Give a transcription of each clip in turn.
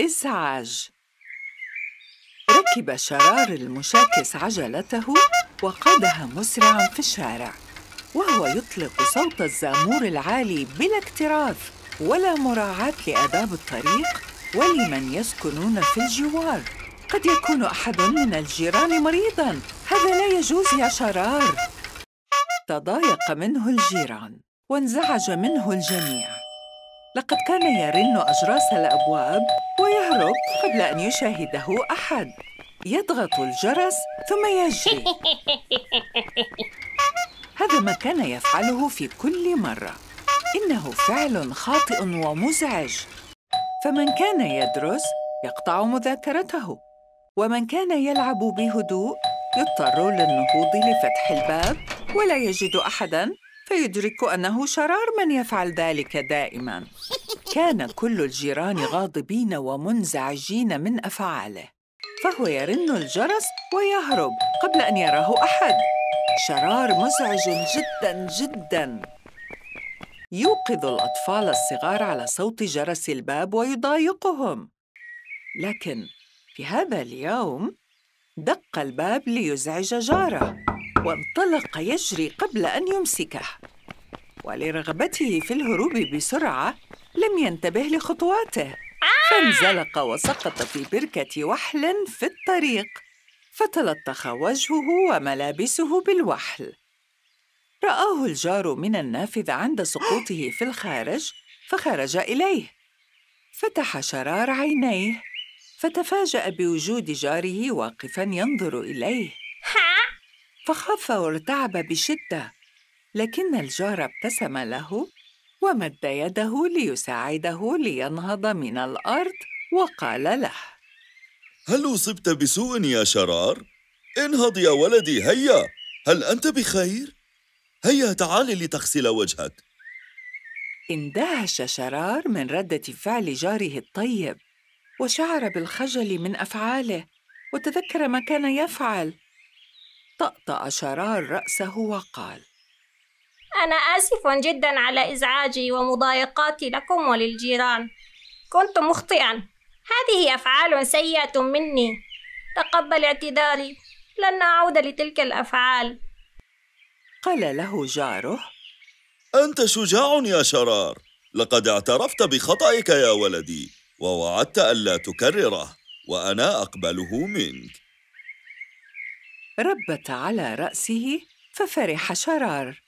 إزعاج ركب شرار المشاكس عجلته وقادها مسرعا في الشارع وهو يطلق صوت الزامور العالي بلا اكتراث ولا مراعاة لآداب الطريق ولمن يسكنون في الجوار قد يكون أحد من الجيران مريضاً هذا لا يجوز يا شرار تضايق منه الجيران وانزعج منه الجميع لقد كان يرن أجراس الأبواب ويهرب قبل أن يشاهده أحد يضغط الجرس ثم يجري هذا ما كان يفعله في كل مرة إنه فعل خاطئ ومزعج فمن كان يدرس يقطع مذاكرته ومن كان يلعب بهدوء يضطر للنهوض لفتح الباب ولا يجد أحداً فيدرك أنه شرار من يفعل ذلك دائماً كان كل الجيران غاضبين ومنزعجين من أفعاله فهو يرن الجرس ويهرب قبل أن يراه أحد شرار مزعج جداً جداً يوقظ الأطفال الصغار على صوت جرس الباب ويضايقهم لكن في هذا اليوم دق الباب ليزعج جاره وانطلق يجري قبل أن يمسكه ولرغبته في الهروب بسرعة لم ينتبه لخطواته فانزلق وسقط في بركة وحل في الطريق فتلطخ وجهه وملابسه بالوحل رآه الجار من النافذة عند سقوطه في الخارج فخرج إليه فتح شرار عينيه فتفاجأ بوجود جاره واقفاً ينظر إليه فخاف وارتعب بشدة لكن الجار ابتسم له ومد يده ليساعده لينهض من الأرض وقال له هل أصبت بسوء يا شرار؟ انهض يا ولدي هيا هل أنت بخير؟ هيا تعالي لتغسل وجهك اندهش شرار من ردة فعل جاره الطيب وشعر بالخجل من أفعاله وتذكر ما كان يفعل طأطأ شرار رأسه وقال أنا آسف جدا على إزعاجي ومضايقاتي لكم وللجيران كنت مخطئا هذه أفعال سيئة مني تقبل اعتذاري لن أعود لتلك الأفعال قال له جاره أنت شجاع يا شرار لقد اعترفت بخطأك يا ولدي ووعدت ألا تكرره وأنا أقبله منك ربت على رأسه ففرح شرار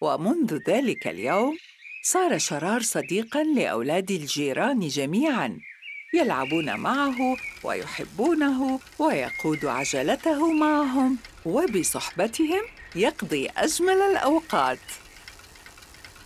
ومنذ ذلك اليوم صار شرار صديقاً لأولاد الجيران جميعاً يلعبون معه ويحبونه ويقود عجلته معهم وبصحبتهم يقضي أجمل الأوقات